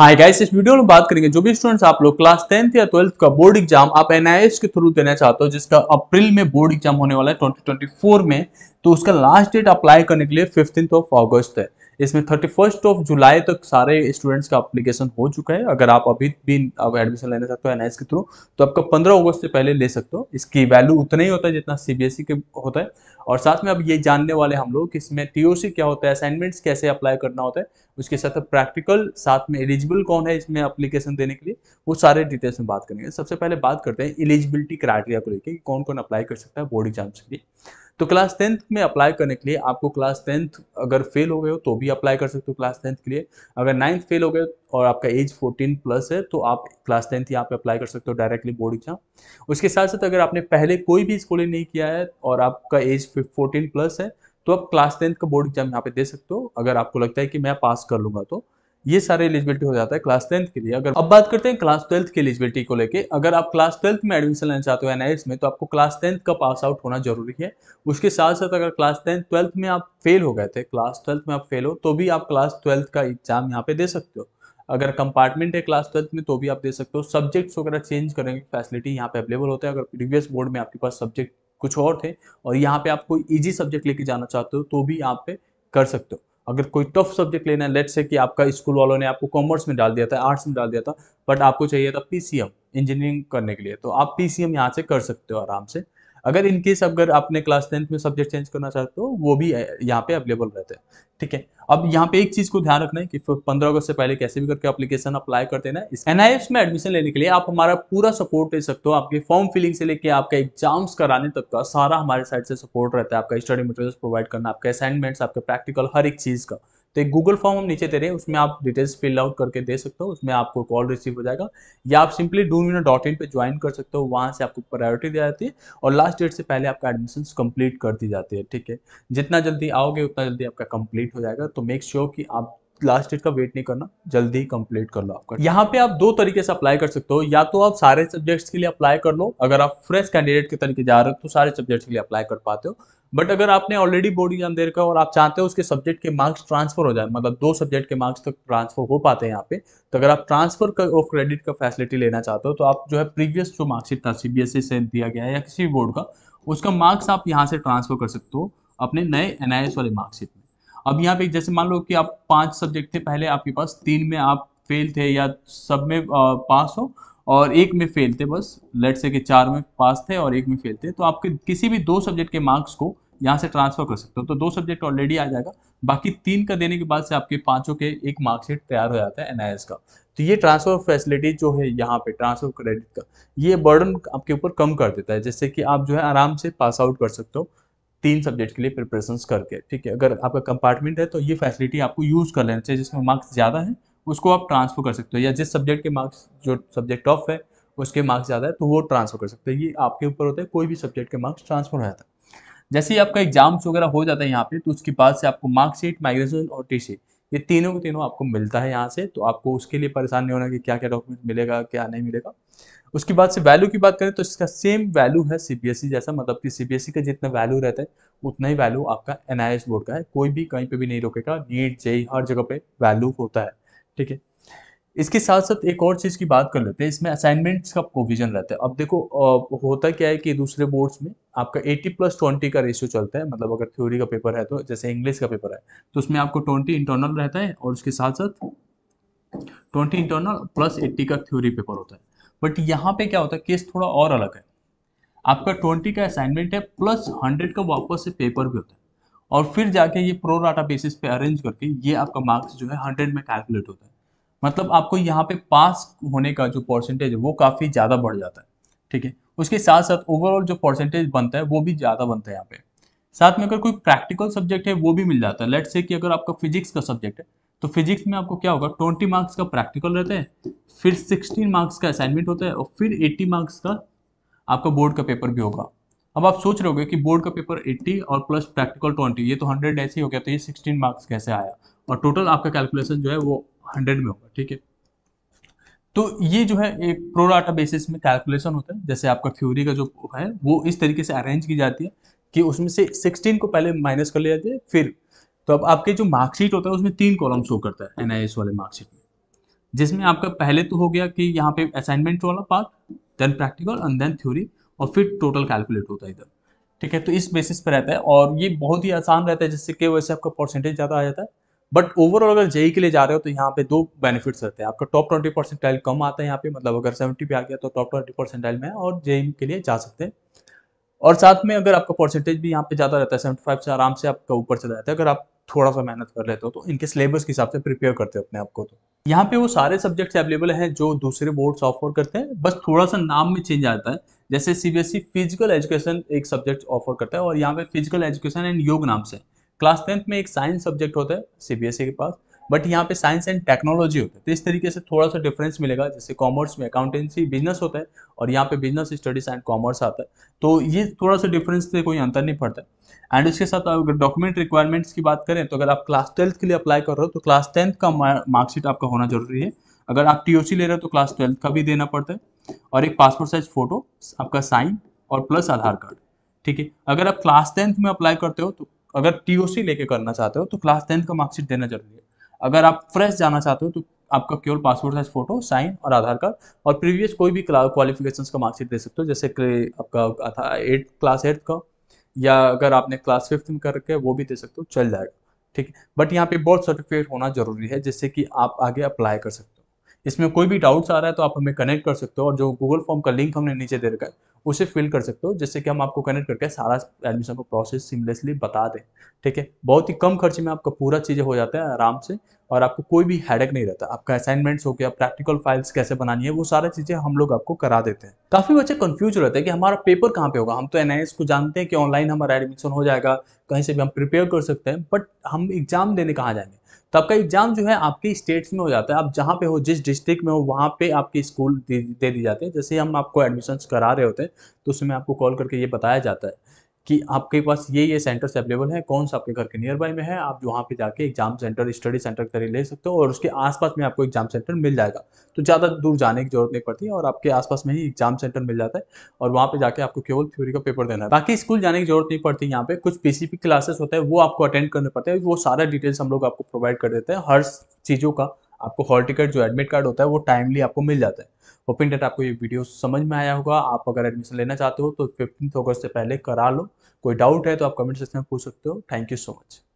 hi guys इस video में बात करेंगे जो भी स्टूडेंट्स आप लोग क्लास टेंथ या ट्वेल्थ का बोर्ड एग्जाम आप एनआईएस के थ्रू देना चाहते हो जिसका अप्रैल में बोर्ड एग्जाम होने वाला है 2024 में तो उसका लास्ट डेट अप्लाई करने के लिए फिफ्टींथ ऑफ अगस्त है इसमें थर्टी फर्स्ट ऑफ जुलाई तक सारे स्टूडेंट्स का अप्लीकेशन हो चुका है अगर आप अभी भी अब एडमिशन लेना चाहते हो एन के थ्रू तो आपका पंद्रह अगस्त से पहले ले सकते हो इसकी वैल्यू उतना ही होता है जितना सी e के होता है और साथ में अब ये जानने वाले हम लोग कि इसमें टी क्या होता है असाइनमेंट्स कैसे अप्लाई करना होता है उसके साथ प्रैक्टिकल साथ में एलिजिबल कौन है इसमें अप्लीकेशन देने के लिए वो सारे डिटेल्स में बात करेंगे सबसे पहले बात करते हैं एलिजिबिलिटी क्राइटेरिया को लेकर कौन कौन अप्लाई कर सकता है बोर्ड एग्जाम्स के लिए तो क्लास टेंथ में अप्लाई करने के लिए आपको क्लास टेंथ अगर फेल हो गए हो तो भी अप्लाई कर सकते हो क्लास टेंथ के लिए अगर नाइन्थ फेल हो गए और आपका एज 14 प्लस है तो आप क्लास टेंथ यहाँ पे अप्लाई कर सकते हो डायरेक्टली बोर्ड एग्जाम उसके साथ साथ अगर आपने पहले कोई भी स्कूलिंग नहीं किया है और आपका एज फोर्टीन प्लस है तो आप क्लास टेंथ का बोर्ड एग्जाम यहाँ पे दे सकते हो अगर आपको लगता है कि मैं पास कर लूंगा तो ये सारे एलिजिबिलिटी हो जाता है क्लास टेंथ के लिए अगर अब बात करते हैं क्लास ट्वेल्थ की एलिजिबिलिटी को लेके अगर आप क्लास ट्वेल्थ में एडमिशन लेना चाहते हो एनआईएस में तो आपको क्लास टेंथ का पास आउट होना जरूरी है उसके साथ साथ अगर क्लास टेंथ ट्वेल्थ में आप फेल हो गए थे क्लास ट्वेल्थ में आप फेल हो तो भी आप क्लास ट्वेल्थ का एग्जाम यहाँ पे दे सकते हो अगर कंपार्टमेंट है क्लास ट्वेल्थ में तो भी आप दे सकते हो सब्जेक्ट्स वगैरह चेंज करेंगे फैसिलिटी यहाँ पे अवेलेबल होता है अगर प्रीवियस बोर्ड में आपके पास सब्जेक्ट कुछ और थे और यहाँ पे आप कोई ईजी सब्जेक्ट लेके जाना चाहते हो तो भी यहाँ पे कर सकते हो अगर कोई टफ सब्जेक्ट लेना है लेट से कि आपका स्कूल वालों ने आपको कॉमर्स में डाल दिया था आर्ट्स में डाल दिया था बट आपको चाहिए था पीसीएम इंजीनियरिंग करने के लिए तो आप पीसीएम यहाँ से कर सकते हो आराम से अगर इनकेस अगर आपने क्लास टेंथ में सब्जेक्ट चेंज करना चाहते हो वो भी यहाँ पे अवेलेबल रहते हैं ठीक है अब यहाँ पे एक चीज़ को ध्यान रखना है कि पंद्रह अगस्त से पहले कैसे भी करके अप्लीकेशन अप्लाई कर देना इस एन में एडमिशन लेने के लिए आप हमारा पूरा सपोर्ट ले सकते हो आपके फॉर्म फिलिंग से लेके आपका एग्जाम्स कराने तक का सारा हमारे साइड से सपोर्ट रहता है आपका स्टडी मटेरियल्स प्रोवाइड करना आपका असाइनमेंट्स आपके प्रैक्टिकल हर एक चीज़ का तो एक गूगल फॉर्म हम नीचे दे रहे हैं उसमें आप डिटेल्स फिल आउट करके दे सकते हो उसमें आपको कॉल रिसीव हो जाएगा या आप सिंपली डू मीनो डॉट इन पर ज्वाइन कर सकते हो वहाँ से आपको प्रायोरिटी दी जाती है और लास्ट डेट से पहले आपका एडमिशन कंप्लीट कर दी जाती है ठीक है जितना जल्दी आओगे उतना जल्दी आपका कंप्लीट हो जाएगा तो मेक श्योर sure कि आप लास्ट डेट का वेट नहीं करना जल्दी ही कंप्लीट कर लो आपका यहाँ पे आप दो तरीके से अप्लाई कर सकते हो या तो आप सारे सब्जेक्ट्स के लिए अप्लाई कर लो अगर आप फ्रेश कैंडिडेट के तरीके जा रहे हो तो सारे सब्जेक्ट्स के लिए अप्लाई कर पाते हो बट अगर आपने ऑलरेडी बोर्ड एग्जाम दे रखा और आप चाहते हो उसके सब्जेक्ट के मार्क्स ट्रांसफर हो जाए मतलब दो सब्जेक्ट के मार्क्स तक ट्रांसफर हो पाते हैं यहाँ पे तो अगर आप ट्रांसफर ऑफ क्रेडिट का फैसिलिटी लेना चाहते हो तो आप जो है प्रीवियस जो मार्क्सिट था सी e से दिया गया है या किसी भी बोर्ड का उसका मार्क्स आप यहाँ से ट्रांसफर कर सकते हो अपने नए एन वाले मार्कशीट में अब यहाँ पे जैसे मान लो कि आप पांच सब्जेक्ट थे पहले आपके पास तीन में आप फेल थे या सब में पास हो और एक में फेल थे बस लेट से कि चार में पास थे और एक में फेल थे तो आपके किसी भी दो सब्जेक्ट के मार्क्स को यहाँ से ट्रांसफर कर सकते हो तो दो सब्जेक्ट ऑलरेडी आ जाएगा बाकी तीन का देने के बाद से आपके पांचों के एक मार्कशीट तैयार हो जाता है एनआईएस का तो ये ट्रांसफर फैसिलिटी जो है यहाँ पे ट्रांसफर क्रेडिट का ये बर्डन आपके ऊपर कम कर देता है जैसे कि आप जो है आराम से पास आउट कर सकते हो तीन सब्जेक्ट के लिए प्रिपरेशन करके ठीक है अगर आपका कंपार्टमेंट है तो ये फैसिलिटी आपको यूज़ कर लेना चाहिए जिसमें मार्क्स ज़्यादा है उसको आप ट्रांसफ़र कर सकते हो या जिस सब्जेक्ट के मार्क्स जो सब्जेक्ट ऑफ है उसके मार्क्स ज़्यादा है तो वो ट्रांसफ़र कर सकते हैं ये आपके ऊपर होता है कोई भी सब्जेक्ट के मार्क्स ट्रांसफ़र हो जाता है जैसे ही आपका एग्जाम्स वगैरह हो जाता है यहाँ पे तो उसके बाद से आपको मार्कशीट माइग्रेशन और टी सी ये तीनों के तीनों आपको मिलता है यहाँ से तो आपको उसके लिए परेशान नहीं होना कि क्या क्या डॉक्यूमेंट मिलेगा क्या नहीं मिलेगा उसके बाद से वैल्यू की बात करें तो इसका सेम वैल्यू है सीबीएसई जैसा मतलब कि सीबीएसई का जितना वैल्यू रहता है उतना ही वैल्यू आपका एनआईएस बोर्ड का है कोई भी कहीं पे भी नहीं रोकेगा नीट जेई हर जगह पे वैल्यू होता है ठीक है इसके साथ साथ एक और चीज़ की बात कर लेते हैं इसमें असाइनमेंट्स का प्रोविजन रहता है अब देखो होता क्या है कि दूसरे बोर्ड्स में आपका 80 प्लस 20 का रेशियो चलता है मतलब अगर थ्योरी का पेपर है तो जैसे इंग्लिश का पेपर है तो उसमें आपको 20 इंटरनल रहता है और उसके साथ साथ 20 इंटरनल प्लस 80 का थ्योरी पेपर होता है बट यहाँ पे क्या होता है केस थोड़ा और अलग है आपका ट्वेंटी का असाइनमेंट है प्लस हंड्रेड का वापस से पेपर भी होता है और फिर जाके ये प्रो राटा बेसिस पे अरेंज करके ये आपका मार्क्स जो है हंड्रेड में कैलकुलेट होता है मतलब आपको यहाँ पे पास होने का जो परसेंटेज है वो काफ़ी ज़्यादा बढ़ जाता है ठीक है उसके साथ साथ ओवरऑल जो परसेंटेज बनता है वो भी ज़्यादा बनता है यहाँ पे साथ में अगर कोई प्रैक्टिकल सब्जेक्ट है वो भी मिल जाता है लेट से कि अगर आपका फिजिक्स का सब्जेक्ट है तो फिजिक्स में आपको क्या होगा ट्वेंटी मार्क्स का प्रैक्टिकल रहता है फिर सिक्सटीन मार्क्स का असाइनमेंट होता है और फिर एट्टी मार्क्स का आपका बोर्ड का पेपर भी होगा अब आप सोच रहे होगे कि बोर्ड का पेपर 80 और प्लस प्रैक्टिकल 20 ये तो 100 ऐसे ही हो गया तो ये 16 मार्क्स कैसे आया और टोटल आपका कैलकुलेशन जो है वो हंड्रेड में होगा ठीक है तो ये जो है एक प्रोडाटा बेसिस में कैलकुलेशन होता है जैसे आपका थ्योरी का जो है वो इस तरीके से अरेंज की जाती है कि उसमें से 16 को पहले माइनस कर लिया जाए फिर तो अब आपके जो मार्कशीट होता है उसमें तीन कॉलम शो करता है एनआईएस वाले मार्कशीट में जिसमें आपका पहले तो हो गया कि यहाँ पे असाइनमेंट वाला part then practical and then theory और फिर टोटल कैलकुलेट होता है इधर ठीक है तो इस बेसिस पे रहता है और ये बहुत ही आसान रहता है जिससे कि वैसे आपका परसेंटेज ज़्यादा आ जाता है बट ओवरऑल अगर जेई e के लिए जा रहे हो तो यहाँ पे दो बेनिफिट्स रहते हैं आपका टॉप ट्वेंटी टाइल कम आता है यहाँ पे मतलब अगर सेवेंटी पे आ गया तो टॉप ट्वेंटी परसेंटाइल में और जेई e के लिए जा सकते हैं और साथ में अगर आपका परसेंटेज भी यहाँ पे ज़्यादा रहता है सेवेंटी फाइव से आराम से आपका ऊपर चला जाता है अगर आप थोड़ा सा मेहनत कर लेते हो तो इनके सिलेबस के हिसाब से प्रिपेयर करते हो अपने आप को तो यहाँ पे वो सारे सब्जेक्ट्स अवेलेबल हैं जो दूसरे बोर्ड ऑफर करते हैं बस थोड़ा सा नाम में चेंज आता है जैसे सीबीएसई फिजिकल एजुकेशन एक सब्जेक्ट ऑफर करता है और यहाँ पे फिजिकल एजुकेशन एंड योग नाम से क्लास टेंथ में एक साइंस सब्जेक्ट होता है सीबीएसई e के पास बट यहाँ पे साइंस एंड टेक्नोलॉजी होता है तो इस तरीके से थोड़ा सा डिफरेंस मिलेगा जैसे कॉमर्स में अकाउंटेंसी बिजनेस होता है और यहाँ पे बिजनेस स्टडीज एंड कॉमर्स आता है तो ये थोड़ा सा डिफरेंस से कोई अंतर नहीं पड़ता एंड इसके साथ अगर डॉक्यूमेंट रिक्वायरमेंट्स की बात करें तो अगर आप क्लास ट्वेल्थ के लिए अप्लाई कर रहे हो तो क्लास टेंथ का मार्कशीट आपका होना जरूरी है अगर आप टी ले रहे हो तो क्लास ट्वेल्थ का भी देना पड़ता है और एक पासपोर्ट साइज फोटो आपका साइन और प्लस आधार कार्ड ठीक है अगर आप क्लास टेंथ में अप्लाई करते हो तो अगर टी लेके करना चाहते हो तो क्लास टेंथ का मार्कशीट देना जरूरी है अगर आप फ्रेश जाना चाहते हो तो आपका केवल पासपोर्ट साइज फोटो साइन और आधार कार्ड और प्रीवियस कोई भी क्वालिफिकेशन का मार्कशीट दे सकते हो जैसे आपका एट क्लास एट्थ का या अगर आपने क्लास फिफ्थ में करके वो भी दे सकते हो चल जाएगा ठीक है बट यहाँ पे बर्थ सर्टिफिकेट होना जरूरी है जिससे कि आप आगे अप्लाई कर सकते हो इसमें कोई भी डाउट्स आ रहा है तो आप हमें कनेक्ट कर सकते हो और जो गूगल फॉर्म का लिंक हमने नीचे दे रखा है उसे फिल कर सकते हो जिससे कि हम आपको कनेक्ट करके सारा एडमिशन का प्रोसेस सिमलेसली बता दें ठीक है बहुत ही कम खर्चे में आपका पूरा चीज़ें हो जाता है आराम से और आपको कोई भी हैडेक नहीं रहता आपका असाइनमेंट्स हो गया प्रैक्टिकल फाइल्स कैसे बनानी है वो सारी चीज़ें हम लोग आपको करा देते हैं काफ़ी बच्चे कन्फ्यूज रहते हैं कि हमारा पेपर कहाँ पे होगा हम तो एन को जानते हैं कि ऑनलाइन हमारा एडमिशन हो जाएगा कहीं से भी हम प्रिपेयर कर सकते हैं बट हम एग्जाम देने कहाँ जाएंगे तो आपका एग्जाम जो है आपके स्टेट्स में हो जाता है आप जहाँ पे हो जिस डिस्ट्रिक्ट में हो वहाँ पे आपके स्कूल दे दी जाते हैं जैसे हम आपको एडमिशन करा रहे होते हैं तो उसमें आपको कॉल करके ये बताया जाता है कि आपके पास ये ये सेंटर्स अवेलेबल हैं कौन सा आपके घर के नियर बाई में है आप वहाँ पे जाके एग्जाम सेंटर स्टडी सेंटर करी ले सकते हो और उसके आसपास में आपको एग्जाम सेंटर मिल जाएगा तो ज़्यादा दूर जाने की जरूरत नहीं पड़ती और आपके आसपास में ही एग्जाम सेंटर मिल जाता है और वहाँ पर जाके आपको केवल थ्योरी का पेपर देना है बाकी स्कूल जाने की जरूरत नहीं पड़ती यहाँ पे कुछ स्पेसिफिक क्लासेस होता है वो आपको अटेंड करने पड़ते हैं वो सारा डिटेल्स हम लोग आपको प्रोवाइड कर देते हैं हर चीज़ों का आपको हॉल टिकट जो एडमिट कार्ड होता है वो टाइमली आपको मिल जाता है होपिंग डेट आपको ये वीडियो समझ में आया होगा आप अगर एडमिशन लेना चाहते हो तो फिफ्टीन अगस्त से पहले करा लो कोई डाउट है तो आप कमेंट सेक्शन में पूछ सकते हो थैंक यू सो मच